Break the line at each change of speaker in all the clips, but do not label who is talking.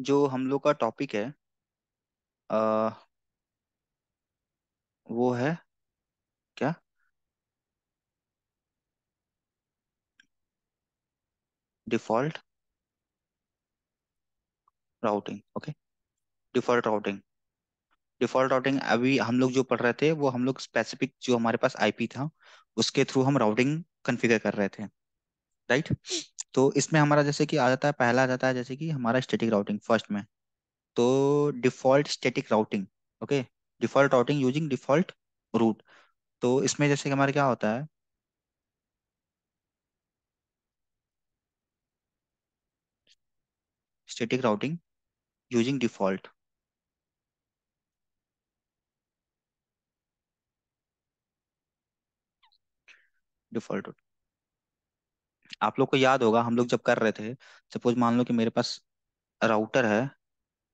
जो हम लोग का टॉपिक है आ, वो है क्या default routing okay default routing default routing अभी हम लोग जो पढ़ रहे थे वो हम लोग स्पेसिफिक जो हमारे पास आईपी था उसके थ्रू हम राउटिंग कॉन्फ़िगर कर रहे थे राइट तो इसमें हमारा जैसे कि आ जाता है पहला आ जाता है जैसे कि हमारा स्टेटिक राउटिंग फर्स्ट में तो default static routing okay default routing using default route तो इसमें जैसे कि हमारा क्या होता है static routing using default default route आप लोग को याद होगा हम लोग जब कर रहे थे सपोज मान लो कि मेरे पास राउटर है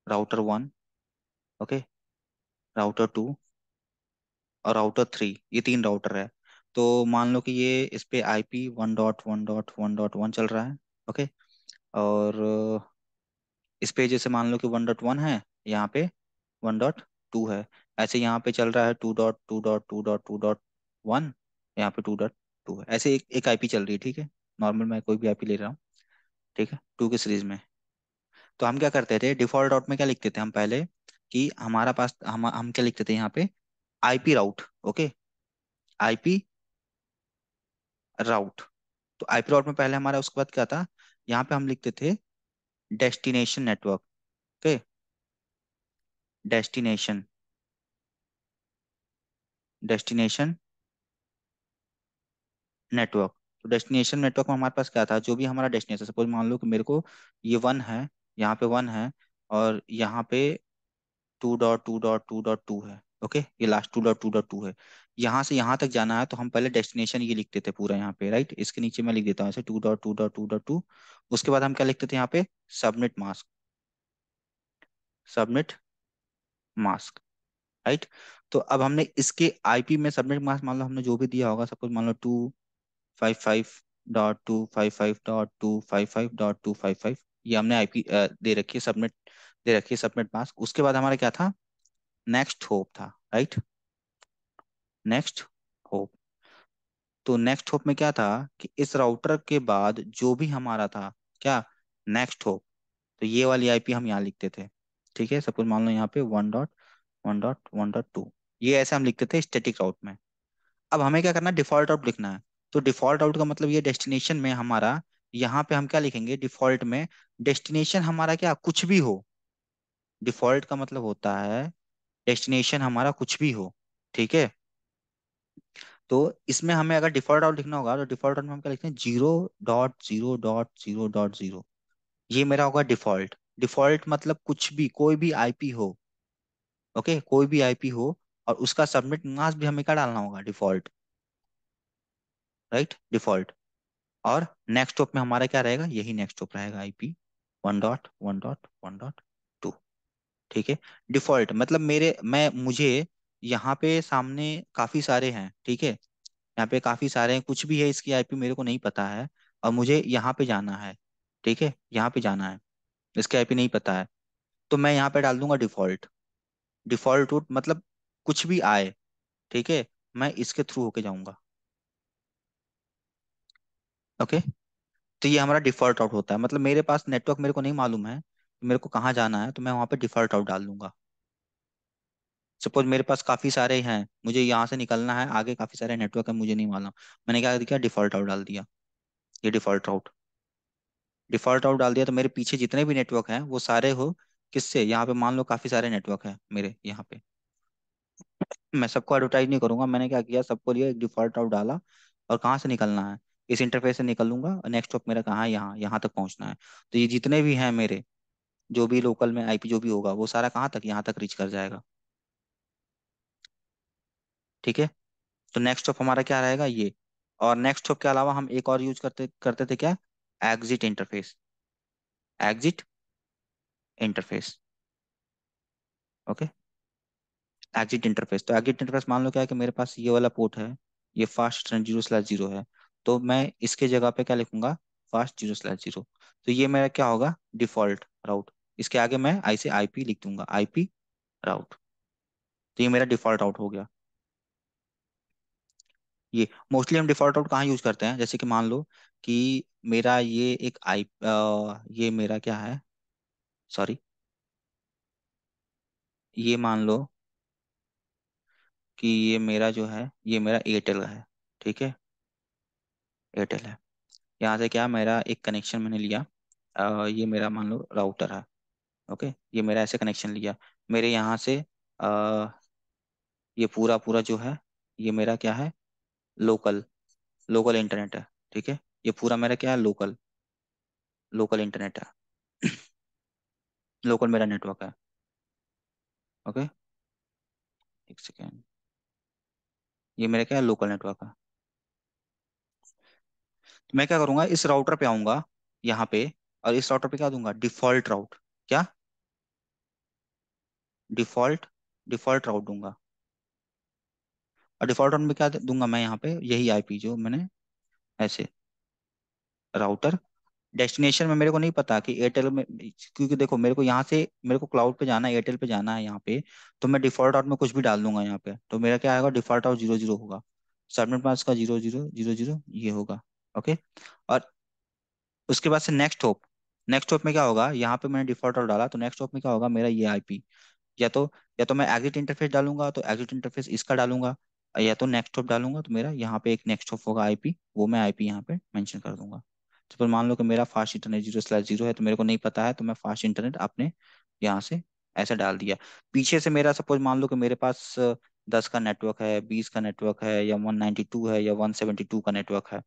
router one okay router two और राउटर थ्री ये तीन राउटर है तो मान लो कि ये इस पे I P one dot one dot one dot one चल रहा है ओके और इस पे जैसे मान लो कि वन डॉट वन है यहाँ पे वन डॉट टू है ऐसे यहाँ पे चल रहा है two dot two dot two dot two dot one यहाँ पे टू डॉट टू है ऐसे एक एक आईपी चल रही है ठीक है नॉर्मल मैं कोई भी आईपी ले रहा हूँ ठीक है टू के सीरीज में तो हम क्या करते थे डिफॉल्ट राउट में क्या लिखते थे हम पहले कि हमारा पास हम हम क्या लिखते थे यहाँ पे IP route okay IP route तो आईपी राउट में पहले हमारा उसके बाद क्या था यहाँ पे हम लिखते थे destination network okay destination destination network तो डेस्टिनेशन नेटवर्क में हमारे पास क्या था जो भी हमारा डेस्टिनेशन सपोज मान लो कि मेरे को ये वन है यहाँ पे वन है और यहाँ पे two dot two dot two dot two है ओके okay? ये last two dot two dot two है यहाँ से यहाँ तक जाना है तो हम पहले डेस्टिनेशन ये लिखते थे पूरा यहाँ पे राइट इसके नीचे मैं लिख देता हूँ two dot two dot two dot two उसके बाद हम क्या लिखते थे यहाँ पे submit mask submit mask right तो अब हमने इसके आईपी में सबमिट मास्क मान लो हमने जो भी दिया होगा सपोज मान लो टू 55.255.255.255 ये हमने आईपी दे रखी है सबमिट दे रखी है सबमिट मास्क उसके बाद हमारा क्या था नेक्स्ट होप था राइट नेक्स्ट होप तो नेक्स्ट होप में क्या था कि इस राउटर के बाद जो भी हमारा था क्या नेक्स्ट होप तो ये वाली आईपी हम यहाँ लिखते थे ठीक है सपोज मान लो यहाँ पे one dot one dot one dot two ये ऐसे हम लिखते थे स्टेटिक राउट में अब हमें क्या करना है डिफॉल्ट राउट लिखना है तो डिफॉल्ट आउट का मतलब ये डेस्टिनेशन में हमारा यहाँ पे हम क्या लिखेंगे डिफॉल्ट में डेस्टिनेशन हमारा क्या कुछ भी हो डिफॉल्ट का मतलब होता है डेस्टिनेशन हमारा कुछ भी हो ठीक है तो इसमें हमें अगर डिफॉल्ट आउट लिखना होगा तो डिफॉल्ट आउट में हम क्या लिखते हैं zero dot zero dot zero dot zero ये मेरा होगा डिफॉल्ट डिफॉल्ट मतलब कुछ भी कोई भी आईपी हो ओके कोई भी आईपी हो और उसका सबमिट मास्क भी हमें क्या डालना होगा डिफॉल्ट राइट डिफॉल्ट और नेक्स्ट ऑप में हमारा क्या रहेगा यही नेक्स्ट ऑप रहेगा IP one dot one dot one dot two ठीक है डिफॉल्ट मतलब मेरे मैं मुझे यहाँ पे सामने काफी सारे हैं ठीक है यहाँ पे काफी सारे हैं कुछ भी है इसकी आईपी मेरे को नहीं पता है और मुझे यहाँ पे जाना है ठीक है यहाँ पे जाना है इसकी आईपी नहीं पता है तो मैं यहाँ पे डाल दूंगा डिफॉल्ट डिफॉल्ट मतलब कुछ भी आए ठीक है मैं इसके थ्रू होके जाऊंगा ओके तो ये हमारा डिफॉल्ट आउट होता है मतलब मेरे पास नेटवर्क मेरे को नहीं मालूम है मेरे को कहाँ जाना है तो मैं वहां पर डिफॉल्ट आउट डाल दूंगा सपोज मेरे पास काफी सारे हैं मुझे यहाँ से निकलना है आगे काफी सारे नेटवर्क है मुझे नहीं मालूम मैंने क्या किया डिफॉल्ट आउट डाल दिया ये डिफॉल्ट आउट डिफॉल्ट आउट डाल दिया तो मेरे पीछे जितने भी नेटवर्क हैं वो सारे हो किससे यहाँ पे मान लो काफी सारे नेटवर्क है मेरे यहाँ पे मैं सबको एडवर्टाइज नहीं करूंगा मैंने क्या किया सबको एक डिफॉल्ट आउट डाला और कहाँ से निकलना है इस इंटरफेस से निकल लूंगा नेक्स्ट स्टॉप मेरा कहाँ है यहाँ यहाँ तक पहुंचना है तो ये जितने भी हैं मेरे जो भी लोकल में आईपी जो भी होगा वो सारा कहाँ तक यहाँ तक रीच कर जाएगा ठीक है तो नेक्स्ट स्टॉप हमारा क्या रहेगा ये और नेक्स्ट स्टॉप के अलावा हम एक और यूज करते करते थे क्या exit interface exit interface okay exit interface तो एग्जिट इंटरफेस मान लो क्या है कि मेरे पास ये वाला पोर्ट है ये fast train zero slash zero है तो मैं इसके जगह पे क्या लिखूंगा फास्ट जीरो स्लैश जीरो तो ये मेरा क्या होगा डिफॉल्ट राउट इसके आगे मैं आई से आईपी लिख दूंगा आईपी राउट तो ये मेरा डिफॉल्ट राउट हो गया ये मोस्टली हम डिफॉल्ट राउट कहाँ यूज करते हैं जैसे कि मान लो कि मेरा ये एक आई ये मेरा क्या है सॉरी ये मान लो कि ये मेरा जो है ये मेरा एयरटेल है ठीक है एयरटेल है यहाँ से क्या मेरा एक कनेक्शन मैंने लिया आ, ये मेरा मान लो राउटर है ओके ये मेरा ऐसे कनेक्शन लिया मेरे यहाँ से आ, ये पूरा पूरा जो है ये मेरा क्या है लोकल लोकल इंटरनेट है ठीक है ये पूरा मेरा क्या है लोकल लोकल इंटरनेट है लोकल मेरा नेटवर्क है ओके एक सेकेंड ये मेरा क्या है लोकल नेटवर्क है मैं क्या करूंगा इस राउटर पे आऊंगा यहाँ पे और इस राउटर पे क्या दूंगा डिफॉल्ट राउट क्या डिफॉल्ट डिफॉल्ट राउट दूंगा और डिफॉल्ट राउट में क्या दूंगा मैं यहाँ पे यही आईपी जो मैंने ऐसे राउटर डेस्टिनेशन में मेरे को नहीं पता कि एयरटेल में क्योंकि देखो मेरे को यहाँ से मेरे को क्लाउड पे जाना है एयरटेल पे जाना है यहाँ पे तो मैं डिफॉल्ट आउट में कुछ भी डाल दूंगा यहाँ पे तो मेरा क्या आएगा डिफॉल्ट आउट जीरो जीरो होगा सबमिट पास का जीरो जीरो जीरो जीरो ये होगा ओके और उसके बाद से नेक्स्ट होप नेक्स्ट होप में क्या होगा यहाँ पे मैंने डिफॉल्टर डाला तो नेक्स्ट होप में क्या होगा मेरा ये आईपी या तो या तो मैं एग्जिट इंटरफेस डालूंगा तो एग्जिट इंटरफेस इसका डालूंगा या तो नेक्स्ट होप डालूंगा तो मेरा यहाँ पे एक नेक्स्ट होप होगा आईपी वो मैं आईपी यहाँ पे मेंशन कर दूंगा तो फिर मान लो कि मेरा fast internet zero slash zero है तो मेरे को नहीं पता है तो मैं फास्ट इंटरनेट अपने यहाँ से ऐसे डाल दिया पीछे से मेरा सपोज मान लो कि मेरे पास दस का नेटवर्क है बीस का नेटवर्क है या वन नाइन्टी टू है या वन सेवेंटी टू का नेटवर्क है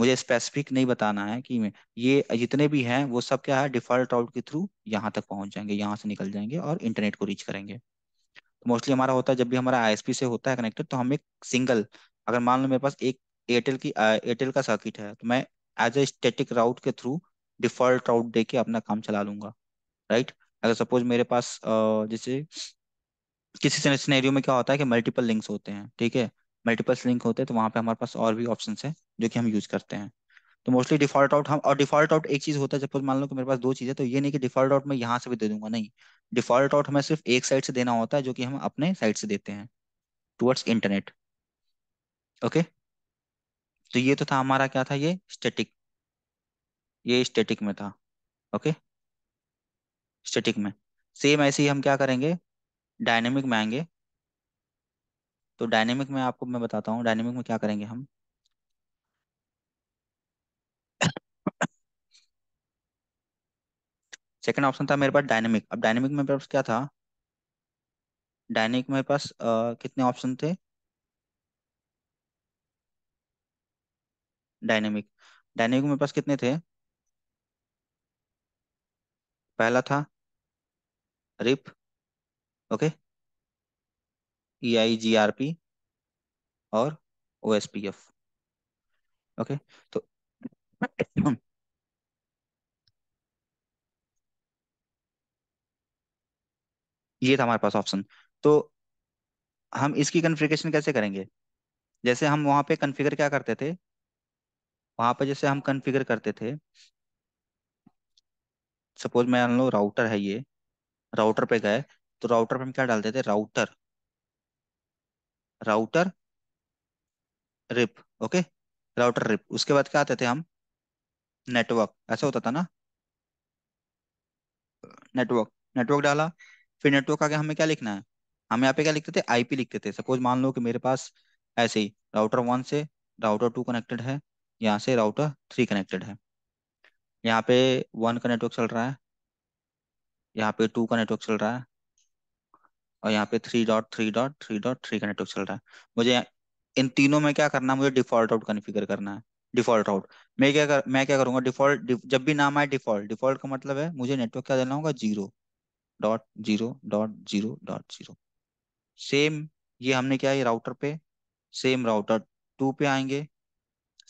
मुझे स्पेसिफिक नहीं बताना है कि ये जितने भी हैं वो सब क्या है डिफॉल्ट आउट के थ्रू यहाँ तक पहुँच जाएंगे यहाँ से निकल जाएंगे और इंटरनेट को रीच करेंगे तो मोस्टली हमारा होता है जब भी हमारा आई से होता है कनेक्टेड तो हम एक सिंगल अगर मान लो मेरे पास एक एयरटेल की एयरटेल का सर्किट है तो मैं एज ए स्टेटिक राउट के थ्रू डिफॉल्ट राउट दे के अपना काम चला लूंगा राइट अगर सपोज मेरे पास जैसे किसी सिनेरियो में क्या होता है कि मल्टीपल लिंक्स होते हैं ठीक है मल्टीपल्स लिंक होते हैं तो वहां पे हमारे पास और भी ऑप्शन है जो कि हम यूज करते हैं तो मोस्टली डिफॉल्ट आउट हम और डिफॉल्ट आउट एक चीज होता है जब मान लो कि मेरे पास दो चीजें तो ये नहीं कि डिफॉल्ट आउट मैं यहाँ से भी दे दूंगा नहीं डिफॉल्ट आउट हमें सिर्फ एक साइड से देना होता है जो कि हम अपने साइड से देते हैं टूवर्ड्स इंटरनेट ओके तो ये तो था हमारा क्या था ये स्टेटिक ये स्टेटिक में था ओके स्टेटिक में सेम ऐसे ही हम क्या करेंगे डायनेमिक में आएंगे तो डायनेमिक में आपको मैं बताता हूँ डायनेमिक में क्या करेंगे हम सेकेंड ऑप्शन था मेरे पास डायनेमिक अब डायनेमिक में मेरे पास क्या था डायनेमिक में मेरे पास आ, कितने ऑप्शन थे डायनेमिक डायनेमिक में पास कितने थे पहला था RIP okay E I G R P और O S P F okay तो ये था हमारे पास ऑप्शन तो हम इसकी कन्फिग्रेशन कैसे करेंगे जैसे हम वहां पे कन्फिगर क्या करते थे वहां पे जैसे हम कन्फिगर करते थे सपोज मैं लो राउटर है ये राउटर पे गए तो राउटर पर हम क्या डाल देते router router RIP okay router RIP उसके बाद क्या आते थे हम नेटवर्क ऐसा होता था ना नेटवर्क नेटवर्क डाला फिर नेटवर्क आगे हमें क्या लिखना है हम यहाँ पे क्या लिखते थे आईपी लिखते थे सपोज मान लो कि मेरे पास ऐसे ही राउटर वन से राउटर टू कनेक्टेड है यहाँ से राउटर थ्री कनेक्टेड है यहाँ पे वन का नेटवर्क चल रहा है यहाँ पे टू का नेटवर्क चल रहा है और यहाँ पे three dot three dot three dot three का नेटवर्क चल रहा है मुझे इन तीनों में क्या करना है मुझे डिफॉल्ट आउट कन्फिगर करना है डिफॉल्ट आउट मैं क्या कर मैं क्या करूंगा डिफॉल्ट जब भी नाम आए डिफॉल्ट डिफॉल्ट का मतलब है मुझे नेटवर्क क्या देना होगा zero dot zero dot zero dot zero same ये हमने क्या है राउटर पे सेम राउटर टू पे आएंगे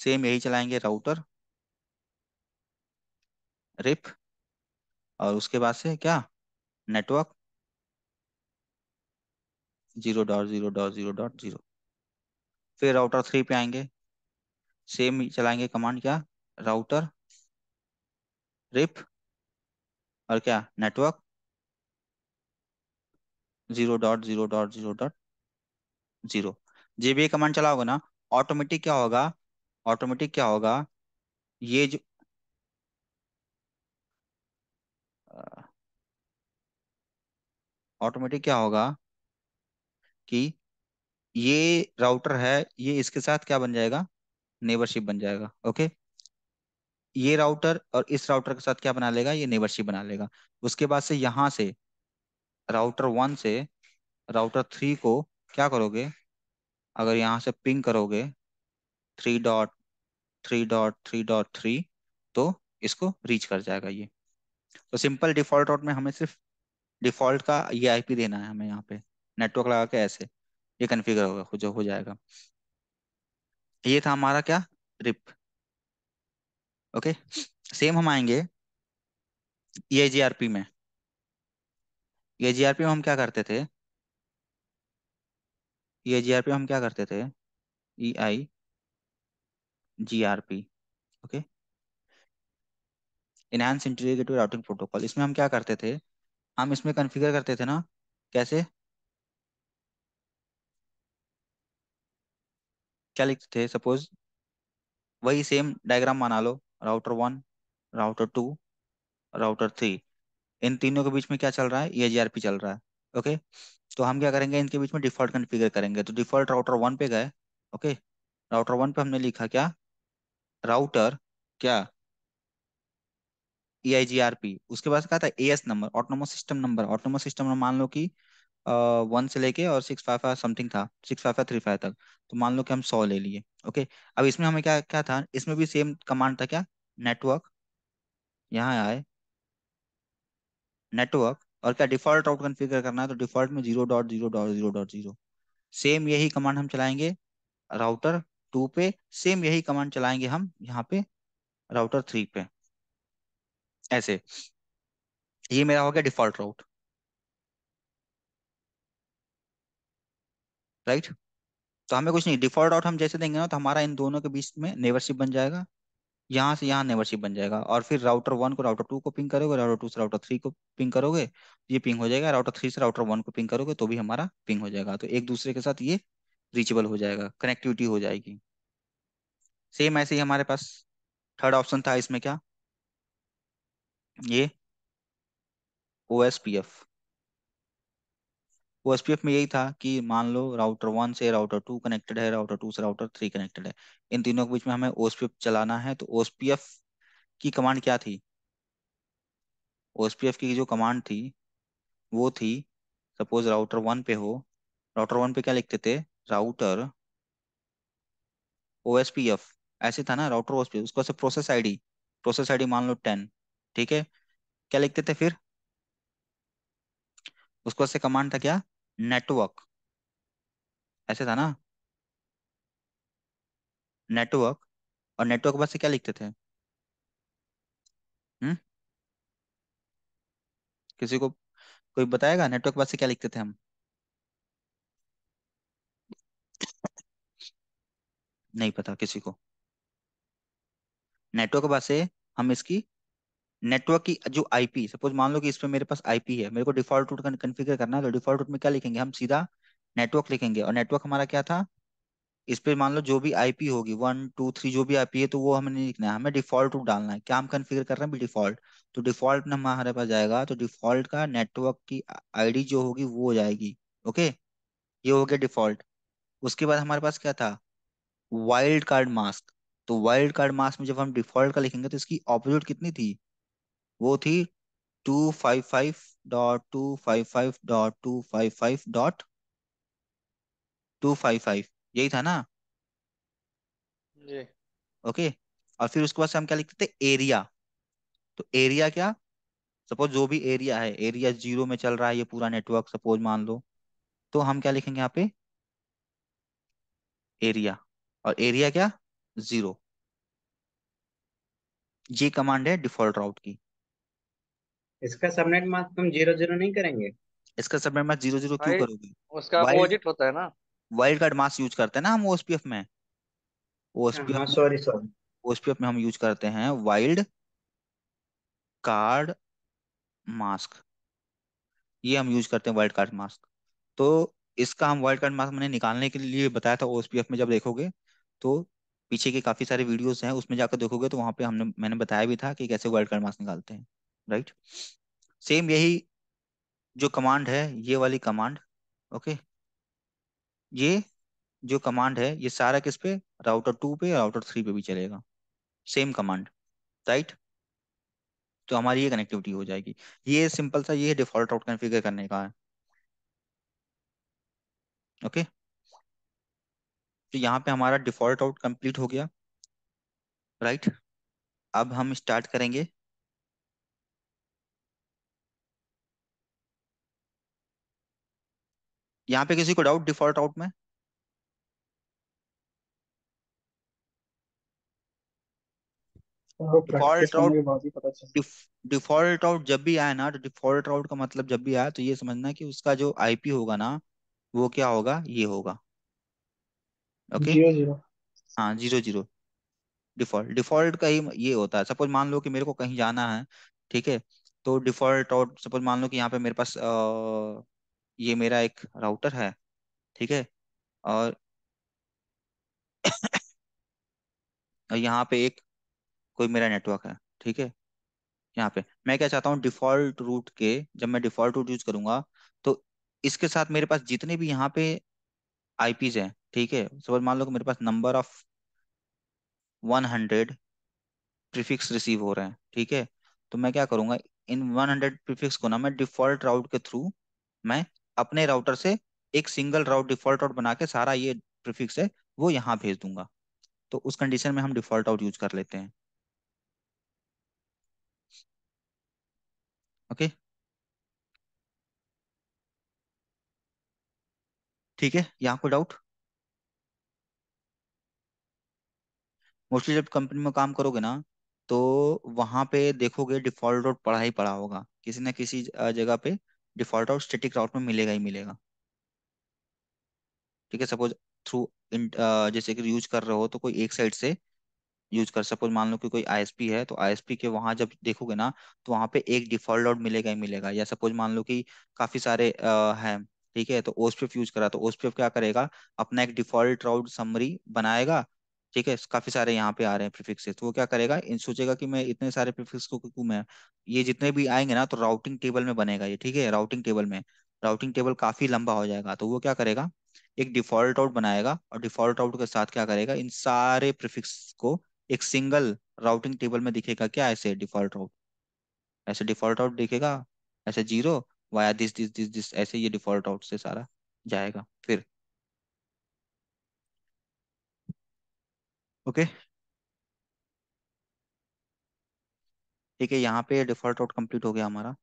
सेम यही चलाएंगे राउटर रिप और उसके बाद से क्या network zero dot zero dot zero dot zero फिर राउटर थ्री पे आएंगे सेम चलाएंगे कमांड क्या राउटर रिप और क्या network zero dot zero dot zero dot zero जे भी कमांड चलाओगे ना ऑटोमेटिक क्या होगा ऑटोमेटिक क्या होगा ये जो ऑटोमेटिक क्या होगा कि ये राउटर है ये इसके साथ क्या बन जाएगा नेबरशिप बन जाएगा ओके ये राउटर और इस राउटर के साथ क्या बना लेगा ये नेबरशिप बना लेगा उसके बाद से यहाँ से राउटर वन से राउटर थ्री को क्या करोगे अगर यहाँ से पिंग करोगे three dot three dot three dot three तो इसको रीच कर जाएगा ये तो सिंपल डिफॉल्ट राउट में हमें सिर्फ डिफॉल्ट का ये आईपी देना है हमें यहाँ पे नेटवर्क लगा के ऐसे ये कन्फिगर होगा जो हो जाएगा ये था हमारा क्या रिप ओके सेम हम आएंगे ये जीआरपी में ये जीआरपी में हम क्या करते थे ये जीआरपी में हम क्या करते थे E I GRP okay enhance integrated routing protocol इसमें हम क्या करते थे हम इसमें कन्फिगर करते थे ना कैसे क्या लिखते थे सपोज वही सेम डायग्राम बना लो router one router two router three इन तीनों के बीच में क्या चल रहा है ये एजीआरपी चल रहा है ओके तो हम क्या करेंगे इनके बीच में डिफॉल्ट कन्फिगर करेंगे तो डिफॉल्ट राउटर वन पे गए ओके राउटर वन पे हमने लिखा क्या राउटर क्या ई उसके बाद क्या था A number autonomous system number autonomous system मान लो कि वन से लेके और सिक्स फाइव फाइव समथिंग था six five five three five तक तो मान लो कि हम सौ ले लिए ओके अब इसमें हमें क्या क्या था इसमें भी सेम कमांड था क्या नेटवर्क यहाँ आए नेटवर्क और क्या डिफॉल्ट आउट कन्फिगर करना है तो डिफॉल्ट में zero dot zero dot zero dot zero same यही कमांड हम चलाएंगे राउटर टू पे सेम यही कमांड चलाएंगे हम यहाँ पे राउटर थ्री पे ऐसे ये मेरा हो गया डिफॉल्ट राउट राइट तो हमें कुछ नहीं डिफॉल्ट आउट हम जैसे देंगे ना तो हमारा इन दोनों के बीच में नेवरशिप बन जाएगा यहाँ से यहाँ नेवरशिप बन जाएगा और फिर राउटर वन को राउटर टू को पिंग करोगे राउटर टू से राउटर थ्री को पिंग करोगे ये पिंग हो जाएगा राउटर थ्री से राउटर वन को पिंग करोगे तो भी हमारा पिंग हो जाएगा तो एक दूसरे के साथ ये रीचेबल हो जाएगा कनेक्टिविटी हो जाएगी सेम ऐसे ही हमारे पास थर्ड ऑप्शन था इसमें क्या ये O S P F OSPF में यही था कि मान लो राउटर वन से राउटर टू कनेक्टेड है राउटर टू से राउटर थ्री कनेक्टेड है इन तीनों के बीच में हमें ओएसपीएफ चलाना है तो ओएसपीएफ की कमांड क्या थी ओएसपीएफ की जो कमांड थी वो थी सपोज राउटर वन पे हो राउटर वन पे क्या लिखते थे राउटर ओ ऐसे था ना राउटर ओएसपीएफ उसको से प्रोसेस आईडी प्रोसेस आईडी मान लो टेन ठीक है क्या लिखते थे फिर उसको से कमांड था क्या नेटवर्क ऐसे था ना नेटवर्क और नेटवर्क बस से क्या लिखते थे हम्म किसी को कोई बताएगा नेटवर्क बस से क्या लिखते थे हम नहीं पता किसी को नेटवर्क बस से हम इसकी नेटवर्क की जो आईपी सपोज मान लो कि इसमें मेरे पास आईपी है मेरे को डिफॉल्ट रूट कन्फिगर करना है तो डिफॉल्ट रूट में क्या लिखेंगे हम सीधा नेटवर्क लिखेंगे और नेटवर्क हमारा क्या था इस पर मान लो जो भी आईपी होगी वन टू थ्री जो भी आईपी है तो वो हमें नहीं लिखना है हमें डिफॉल्ट रूट डालना है क्या हम कन्फिगर कर रहे हैं डिफॉल्ट तो डिफॉल्ट हमारे पास जाएगा तो डिफॉल्ट का नेटवर्क की आई जो होगी वो हो जाएगी ओके ये हो गया डिफॉल्ट उसके बाद हमारे पास क्या था वाइल्ड कार्ड मास्क तो वाइल्ड कार्ड मास्क में जब हम डिफॉल्ट का लिखेंगे तो इसकी ऑपोजिट कितनी थी वो थी two five five dot two five five dot two five five dot two five five यही था ना जी ओके और फिर उसके बाद से हम क्या लिखते थे एरिया तो एरिया क्या सपोज जो भी एरिया है एरिया जीरो में चल रहा है ये पूरा नेटवर्क सपोज मान लो तो हम क्या लिखेंगे यहाँ पे एरिया और एरिया क्या जीरो ये कमांड है डिफॉल्ट राउट की इसका सबनेट मास्क तुम जीरो जीरो नहीं करेंगे इसका सबनेट मास्क जीरो जीरो क्यों करोगे उसका अपोजिट होता है ना वाइल्ड कार्ड मास यूज करते हैं ना हम ओएसपीएफ में ओएसपीएफ सॉरी सॉरी ओएसपीएफ में हम यूज करते हैं वाइल्ड कार्ड मास्क ये हम यूज करते हैं वाइल्ड कार्ड मास्क तो इसका हम वाइल्ड कार्ड मास्क मैंने निकालने के लिए बताया था ओएसपीएफ में जब देखोगे तो पीछे के काफी सारे वीडियोस हैं उसमें जाकर देखोगे तो वहां पे हमने मैंने बताया भी था कि कैसे वाइल्ड कार्ड मास्क निकालते हैं राइट सेम यही जो कमांड है ये वाली कमांड ओके ये जो कमांड है ये सारा किस पे राउटर टू पे राउटर थ्री पे भी चलेगा सेम कमांड राइट तो हमारी ये कनेक्टिविटी हो जाएगी ये सिंपल सा ये डिफॉल्ट आउट कॉन्फ़िगर करने का है ओके तो यहाँ पे हमारा डिफॉल्ट आउट कंप्लीट हो गया राइट अब हम स्टार्ट करेंगे यहाँ पे किसी को डाउट डिफॉल्ट आउट में डिफॉल्ट आउट डिफॉल्ट आउट जब भी आया ना तो डिफॉल्ट आउट का मतलब जब भी आया तो ये समझना कि उसका जो आईपी होगा ना वो क्या होगा ये होगा ओके हाँ जीरो जीरो डिफॉल्ट डिफॉल्ट का ही ये होता है सपोज मान लो कि मेरे को कहीं जाना है ठीक है तो डिफॉल्ट आउट सपोज मान लो कि यहाँ पे मेरे पास आ, ये मेरा एक राउटर है ठीक है और यहाँ पे एक कोई मेरा नेटवर्क है ठीक है यहाँ पे मैं क्या चाहता हूँ डिफॉल्ट रूट के जब मैं डिफॉल्ट रूट यूज करूंगा तो इसके साथ मेरे पास जितने भी यहाँ पे आईपीज हैं ठीक है सपोज मान लो कि मेरे पास number of one hundred prefix receive हो रहे हैं ठीक है तो मैं क्या करूंगा इन वन हंड्रेड प्रीफिक्स को ना मैं डिफॉल्ट राउट के थ्रू मैं अपने राउटर से एक सिंगल राउट डिफॉल्ट आउट बना के सारा ये प्रीफिक्स है वो यहाँ भेज दूंगा तो उस कंडीशन में हम डिफॉल्ट आउट यूज कर लेते हैं ओके ठीक है यहाँ कोई डाउट मोस्टली जब कंपनी में काम करोगे ना तो वहां पे देखोगे डिफॉल्ट आउट पढ़ा ही पड़ा होगा किसी ना किसी जगह पे डिफॉल्ट और स्टेटिक राउट में मिलेगा ही मिलेगा ठीक है सपोज थ्रू जैसे कि यूज कर रहे हो तो कोई एक साइड से यूज कर सपोज मान लो कि कोई आईएसपी है तो आईएसपी के वहां जब देखोगे ना तो वहां पे एक डिफॉल्ट राउट मिलेगा ही मिलेगा या सपोज मान लो कि काफी सारे हैं ठीक है तो ओसपीएफ यूज करा तो ओसपीएफ क्या करेगा अपना एक डिफॉल्ट राउट समरी बनाएगा ठीक है काफी सारे यहाँ पे आ रहे हैं प्रीफिक्सेस तो वो क्या करेगा इन सोचेगा कि मैं इतने सारे प्रीफिक्स को क्यों मैं ये जितने भी आएंगे ना तो राउटिंग टेबल में बनेगा ये ठीक है राउटिंग टेबल में राउटिंग टेबल काफी लंबा हो जाएगा तो वो क्या करेगा एक डिफॉल्ट आउट बनाएगा और डिफॉल्ट आउट के साथ क्या करेगा इन सारे प्रिफिक्स को एक सिंगल राउटिंग टेबल में दिखेगा क्या ऐसे डिफॉल्ट आउट ऐसे डिफॉल्ट आउट दिखेगा ऐसे zero via this this this this ऐसे ये डिफॉल्ट आउट से सारा जाएगा ओके ठीक है यहाँ पे डिफॉल्ट आउट कंप्लीट हो गया हमारा